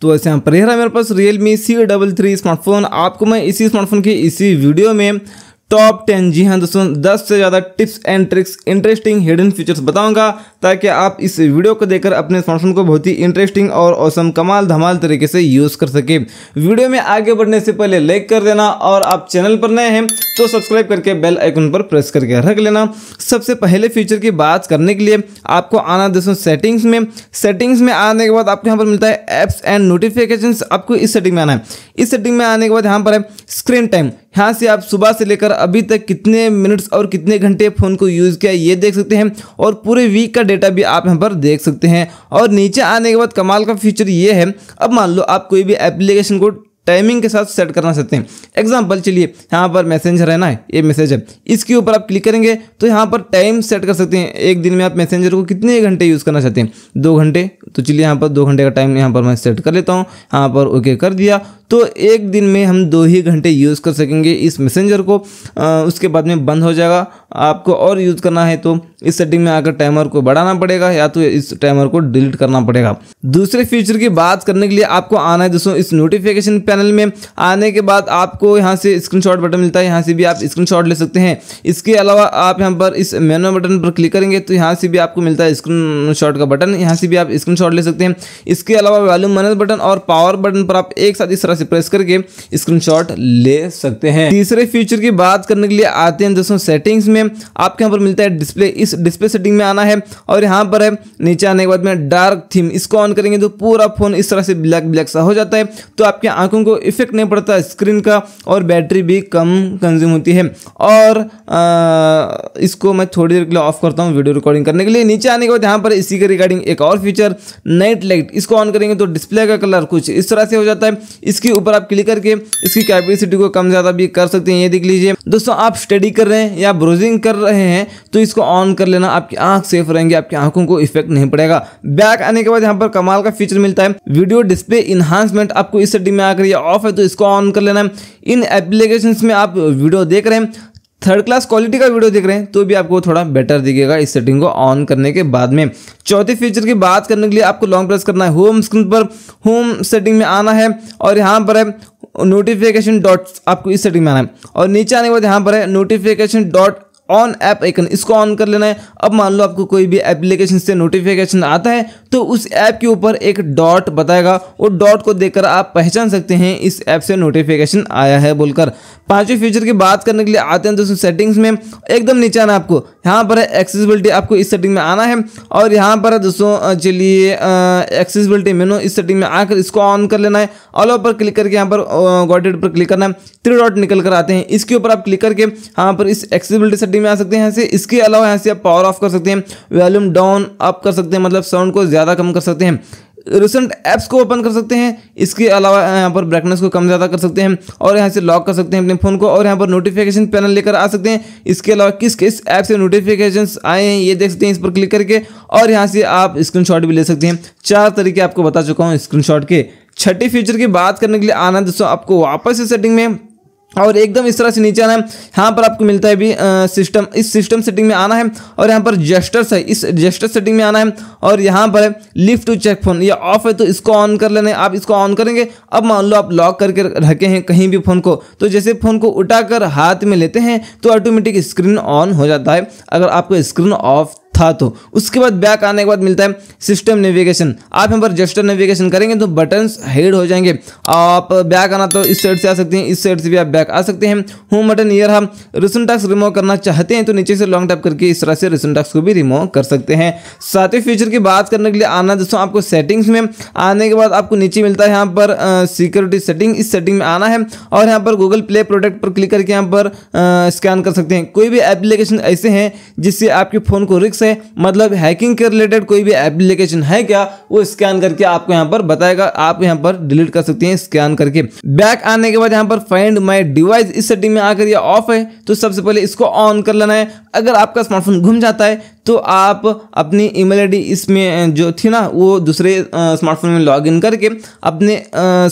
तो ऐसे यहाँ पर है मेरे पास Realme C double three smartphone आपको मैं इसी स्मार्टफोन की इसी वीडियो में टॉप टेन जी हाँ दोस्तों दस से ज़्यादा tips and tricks interesting hidden features बताऊंगा ताकि आप इस वीडियो को देखकर अपने स्मार्टफोन को बहुत ही इंटरेस्टिंग और औसम कमाल धमाल तरीके से यूज़ कर सके वीडियो में आगे बढ़ने से पहले लाइक कर देना और आप चैनल पर नए हैं तो सब्सक्राइब करके बेल आइकन पर प्रेस करके रख लेना सबसे पहले फीचर की बात करने के लिए आपको आना दोस्तों सेटिंग्स में सेटिंग्स में आने के बाद आपको यहाँ पर मिलता है एप्स एंड नोटिफिकेशन आपको इस सेटिंग में आना है इस सेटिंग में आने के बाद यहाँ पर है स्क्रीन टाइम यहाँ से आप सुबह से लेकर अभी तक कितने मिनट्स और कितने घंटे फ़ोन को यूज़ किया ये देख सकते हैं और पूरे वीक का डेटा भी आप यहाँ पर देख सकते हैं और नीचे आने के बाद कमाल का फीचर ये है अब मान लो आप कोई भी एप्लीकेशन को टाइमिंग के साथ सेट करना चाहते हैं एग्जाम्पल चलिए यहाँ पर मैसेंजर है ना ये मैसेज है इसके ऊपर आप क्लिक करेंगे तो यहाँ पर टाइम सेट कर सकते हैं एक दिन में आप मैसेंजर को कितने घंटे यूज़ करना चाहते हैं दो घंटे तो चलिए यहाँ पर दो घंटे का टाइम यहाँ पर मैं सेट कर लेता हूँ यहाँ पर ओके कर दिया तो एक दिन में हम दो ही घंटे यूज़ कर सकेंगे इस मैसेंजर को आ, उसके बाद में बंद हो जाएगा आपको और यूज़ करना है तो इस सेटिंग में आकर टाइमर को बढ़ाना पड़ेगा या तो इस टाइमर को डिलीट करना पड़ेगा दूसरे फीचर की बात करने के लिए आपको आना है दोस्तों इस नोटिफिकेशन पैनल में आने के बाद आपको यहाँ से स्क्रीन बटन मिलता है यहाँ से भी आप स्क्रीन ले सकते हैं इसके अलावा आप यहाँ पर इस मेनू बटन पर क्लिक करेंगे तो यहाँ से भी आपको मिलता है स्क्रीन का बटन यहाँ से भी आप स्क्रीन ले सकते हैं इसके अलावा वॉल्यूम मैनेज बटन और पावर बटन पर आप एक साथ इस से प्रेस करके स्क्रीनशॉट ले सकते हैं तीसरे फीचर की बात करने के लिए आते हैं दोस्तों सेटिंग्स में आपके यहाँ पर मिलता है डिस्प्ले इस डिस्प्ले सेटिंग में आना है और यहाँ पर है नीचे आने के बाद में डार्क थीम इसको ऑन करेंगे तो पूरा फोन इस तरह से ब्लैक ब्लैक सा हो जाता है तो आपकी आंखों को इफेक्ट नहीं पड़ता स्क्रीन का और बैटरी भी कम कंज्यूम होती है और आ, इसको मैं थोड़ी देर के लिए ऑफ करता हूँ वीडियो रिकॉर्डिंग करने के लिए नीचे आने के बाद यहाँ पर इसी के रिगार्डिंग एक और फीचर नाइट लाइट इसको ऑन करेंगे तो डिस्प्ले का कलर कुछ इस तरह से हो जाता है इसके इसके ऊपर आप क्लिक करके इसकी कैपेसिटी को कम ज़्यादा भी कर सकते हैं ये देख लीजिए दोस्तों आप स्टडी कर रहे हैं या ब्रोजिंग कर रहे हैं तो इसको ऑन कर लेना आपकी आंख सेफ रहेंगे आपकी आंखों को इफेक्ट नहीं पड़ेगा बैक आने के बाद यहाँ पर कमाल का फीचर मिलता है वीडियो डिस्प्ले इन्हांसमेंट आपको इस सेटिंग में आकर ऑफ है तो इसको ऑन कर लेना है इन एप्लीकेशन में आप वीडियो देख रहे हैं थर्ड क्लास क्वालिटी का वीडियो देख रहे हैं तो भी आपको थोड़ा बेटर दिखेगा इस सेटिंग को ऑन करने के बाद में चौथे फीचर की बात करने के लिए आपको लॉन्ग प्रेस करना है होम स्क्रीन पर होम सेटिंग में आना है और यहाँ पर है नोटिफिकेशन डॉट आपको इस सेटिंग में आना है और नीचे आने के बाद यहाँ पर है notification dot on app icon इसको ऑन कर लेना है अब मान लो आपको कोई भी एप्लीकेशन से नोटिफिकेशन आता है तो उस ऐप के ऊपर एक डॉट बताएगा और डॉट को देखकर आप पहचान सकते हैं इस ऐप से नोटिफिकेशन आया है बोलकर पांचवें फीचर की बात करने के लिए आते हैं दोस्तों सेटिंग्स में एकदम नीचे आना आपको यहाँ पर है एक्सेसिबिलिटी आपको इस सेटिंग में आना है और यहाँ पर है दोस्तों चलिए एक्सेसिबिलिटी मेनू इस सेटिंग में आकर इसको ऑन कर लेना है ऑल पर क्लिक करके यहाँ पर गॉडेड पर क्लिक करना है थ्री डॉट निकल कर आते हैं इसके ऊपर आप क्लिक करके यहाँ पर इस एक्सेसिबिलिटी सेटिंग सेटिंग में आ सकते हैं यहाँ से इसके अलावा यहाँ से आप पावर ऑफ कर सकते हैं वॉल्यूम डाउन अप कर सकते हैं मतलब साउंड को ज़्यादा कम कर सकते हैं रिसेंट ऐप्स को ओपन कर सकते हैं इसके अलावा यहाँ पर ब्राइटनेस को कम ज़्यादा कर सकते हैं और यहाँ से लॉक कर सकते हैं अपने फ़ोन को और यहाँ पर नोटिफिकेशन पैनल लेकर आ सकते हैं इसके अलावा किस किस ऐप से नोटिफिकेशन आए हैं ये देख सकते हैं इस पर क्लिक करके और यहाँ से आप स्क्रीनशॉट भी ले सकते हैं चार तरीके आपको बता चुका हूँ स्क्रीन के छठी फीचर की बात करने के लिए आना दोस्तों आपको वापस इस सेटिंग में और एकदम इस तरह से नीचे आना है यहाँ पर आपको मिलता है भी सिस्टम इस सिस्टम सेटिंग में आना है और यहाँ पर जेस्टर्स है इस जेस्टर सेटिंग में आना है और यहाँ पर है लिफ्ट टू चेक फोन ये ऑफ है तो इसको ऑन कर लेना है आप इसको ऑन करेंगे अब मान लो आप लॉक करके रखे हैं कहीं भी फ़ोन को तो जैसे फ़ोन को उठा हाथ में लेते हैं तो ऑटोमेटिक स्क्रीन ऑन हो जाता है अगर आपको स्क्रीन ऑफ था तो उसके बाद बैक आने के बाद मिलता है सिस्टम नेविगेशन आप यहाँ पर जेस्टर नेविगेशन करेंगे तो बटन्स हेड हो जाएंगे आप बैक आना तो इस साइड से आ सकते हैं इस साइड से भी आप बैक आ सकते हैं होम बटन ईयर हम रिसन टैक्स रिमूव करना चाहते हैं तो नीचे से लॉन्ग टैप करके इस तरह से रिसन टैक्स को भी रिमूव कर सकते हैं साथ ही फ्यूचर की बात करने के लिए आना दोस्तों आपको सेटिंग्स में आने के बाद आपको नीचे मिलता है यहाँ पर सिक्योरिटी सेटिंग इस सेटिंग में आना है और यहाँ पर गूगल प्ले प्रोडक्ट पर क्लिक करके यहाँ पर स्कैन कर सकते हैं कोई भी एप्लीकेशन ऐसे हैं जिससे आपके फ़ोन को रिक्स से मतलब हैकिंग के रिलेटेड कोई भी एप्लीकेशन है क्या वो स्कैन करके आपको यहाँ पर बताएगा आप यहाँ पर डिलीट कर सकते हैं स्कैन करके बैक आने के बाद यहाँ पर फाइंड माई डिवाइस इस सेटिंग में आकर ये ऑफ है तो सबसे पहले इसको ऑन कर लेना है अगर आपका स्मार्टफोन घूम जाता है तो आप अपनी ईमेल आईडी इसमें जो थी ना वो दूसरे स्मार्टफोन में इन करके अपने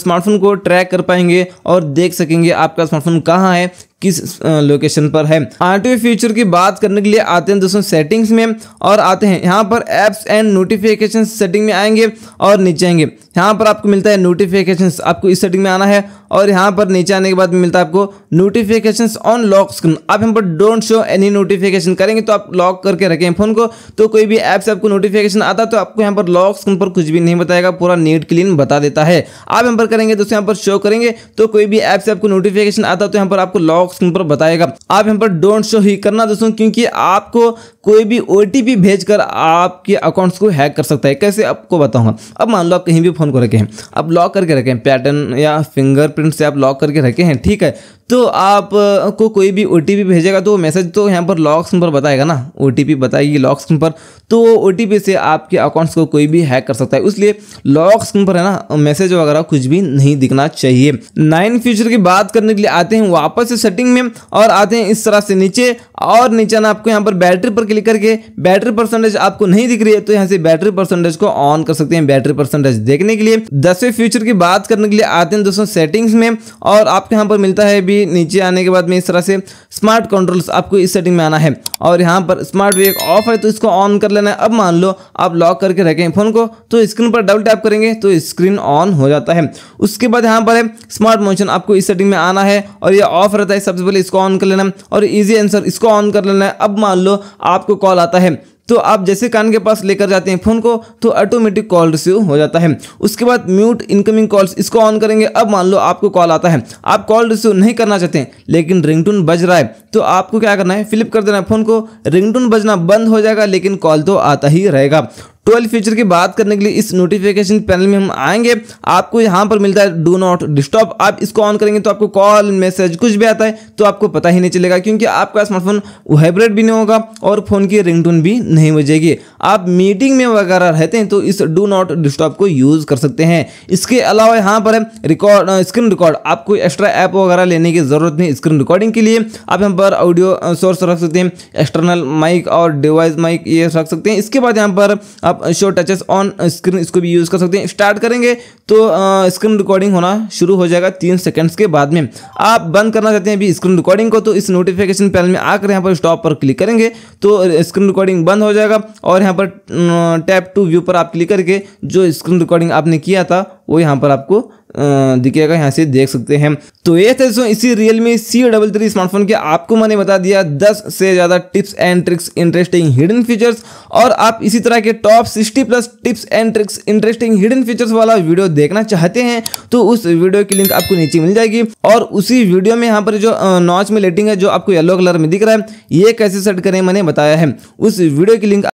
स्मार्टफोन को ट्रैक कर पाएंगे और देख सकेंगे आपका स्मार्टफोन कहाँ है किस लोकेशन पर है आर फ्यूचर की बात करने के लिए आते हैं दोस्तों सेटिंग्स में और आते हैं यहाँ पर एप्स एंड नोटिफिकेशन सेटिंग में आएंगे और नीचे आएंगे यहाँ पर आपको मिलता है नोटिफिकेशन आपको इस सेटिंग में आना है और यहाँ पर नीचे आने के बाद मिलता है आपको नोटिफिकेशन ऑन लॉक स्क्रीन आप यहाँ पर डोंट शो एनी नोटिफिकेशन करेंगे तो आप लॉक करके रखें फोन फ़ोन को तो कोई भी ऐप से आपको नोटिफिकेशन आता तो आपको यहाँ पर लॉक स्क्रीन पर कुछ भी नहीं बताएगा पूरा नीट क्लीन बता देता है आप यहाँ पर करेंगे दोस्तों यहाँ पर शो करेंगे तो कोई भी ऐप से आपको नोटिफिकेशन आता तो यहाँ पर आपको लॉक स्क्रीन पर बताएगा आप यहाँ पर डोंट शो ही करना दोस्तों क्योंकि आपको कोई भी ओ टी भेजकर आपके अकाउंट्स को हैक कर सकता है कैसे आपको बताऊँगा अब मान लो आप कहीं भी फ़ोन को रखे हैं आप लॉक करके रखे हैं पैटर्न या फिंगरप्रिंट से आप लॉक करके रखे हैं ठीक है तो आप को कोई भी ओ भेजेगा तो मैसेज तो यहाँ पर लॉक स्क्रीन पर बताएगा ना ओ बताएगी लॉक स्क्रीन पर तो ओ से आपके अकाउंट्स को कोई भी हैक कर सकता है इसलिए लॉक स्क्रीन पर है ना मैसेज वगैरह कुछ भी नहीं दिखना चाहिए नाइन फ्यूचर की बात करने के लिए आते हैं वापस से सेटिंग में और आते हैं इस तरह से नीचे और नीचे ना आपको यहाँ पर बैटरी पर क्लिक करके बैटरी परसेंटेज आपको नहीं दिख रही है तो यहाँ से बैटरी परसेंटेज को ऑन कर सकते हैं बैटरी परसेंटेज देखने के लिए दसवें फ्यूचर की बात करने के लिए आते हैं दोस्तों सेटिंग्स में और आपके यहाँ पर मिलता है भी नीचे आने के बाद में इस तरह से स्मार्ट कंट्रोल्स आपको इस सेटिंग में आना है और यहाँ पर स्मार्ट वे ऑफ है तो इसको ऑन कर लेना है अब मान लो आप लॉक करके रखें फ़ोन को तो स्क्रीन पर डबल टैप करेंगे तो स्क्रीन ऑन हो जाता है उसके बाद यहाँ पर है स्मार्ट मोशन आपको इस सेटिंग में आना है और ये ऑफ रहता है सबसे पहले इसको ऑन कर लेना है और ईजी आंसर इसको ऑन कर लेना है अब मान लो आपको कॉल आता है तो आप जैसे कान के पास लेकर जाते हैं फ़ोन को तो ऑटोमेटिक कॉल रिसीव हो जाता है उसके बाद म्यूट इनकमिंग कॉल्स इसको ऑन करेंगे अब मान लो आपको कॉल आता है आप कॉल रिसीव नहीं करना चाहते हैं लेकिन रिंगटोन बज रहा है तो आपको क्या करना है फ्लिप कर देना है फ़ोन को रिंगटोन बजना बंद हो जाएगा लेकिन कॉल तो आता ही रहेगा ट्वेल्व फीचर की बात करने के लिए इस नोटिफिकेशन पैनल में हम आएंगे आपको यहाँ पर मिलता है डू नॉट डिस्टर्ब आप इसको ऑन करेंगे तो आपको कॉल मैसेज कुछ भी आता है तो आपको पता ही नहीं चलेगा क्योंकि आपका स्मार्टफोन वाइब्रेट भी नहीं होगा और फ़ोन की रिंगटोन भी नहीं बजेगी आप मीटिंग में वगैरह रहते हैं तो इस डू नॉट डिस्टॉप को यूज़ कर सकते हैं इसके अलावा यहाँ पर रिकॉर्ड स्क्रीन रिकॉर्ड आपको एक्स्ट्रा ऐप वगैरह लेने की ज़रूरत नहीं स्क्रीन रिकॉर्डिंग के लिए आप यहाँ पर ऑडियो सोर्स रख सकते हैं एक्सटर्नल माइक और डिवाइस माइक ये रख सकते हैं इसके बाद यहाँ पर आप आप शो टचेस ऑन स्क्रीन इसको भी यूज़ कर सकते हैं स्टार्ट करेंगे तो स्क्रीन रिकॉर्डिंग होना शुरू हो जाएगा तीन सेकेंड्स के बाद में आप बंद करना चाहते हैं अभी स्क्रीन रिकॉर्डिंग को तो इस नोटिफिकेशन पैनल में आकर यहाँ पर स्टॉप पर क्लिक करेंगे तो स्क्रीन रिकॉर्डिंग बंद हो जाएगा और यहाँ पर टैप टू व्यू पर आप क्लिक करके जो स्क्रीन रिकॉर्डिंग आपने किया था वो यहाँ पर आपको दिखेगा यहाँ से देख सकते हैं तो ये थे दोस्तों इसी Realme C double three smartphone के आपको मैंने बता दिया 10 से ज़्यादा tips and tricks interesting hidden features और आप इसी तरह के top 60 plus tips and tricks interesting hidden features वाला वीडियो देखना चाहते हैं तो उस वीडियो की लिंक आपको नीचे मिल जाएगी और उसी वीडियो में यहाँ पर जो नॉच में लेटिंग है जो आपको येलो कलर में दिख रहा है ये कैसे सेट करें मैंने बताया है उस वीडियो की लिंक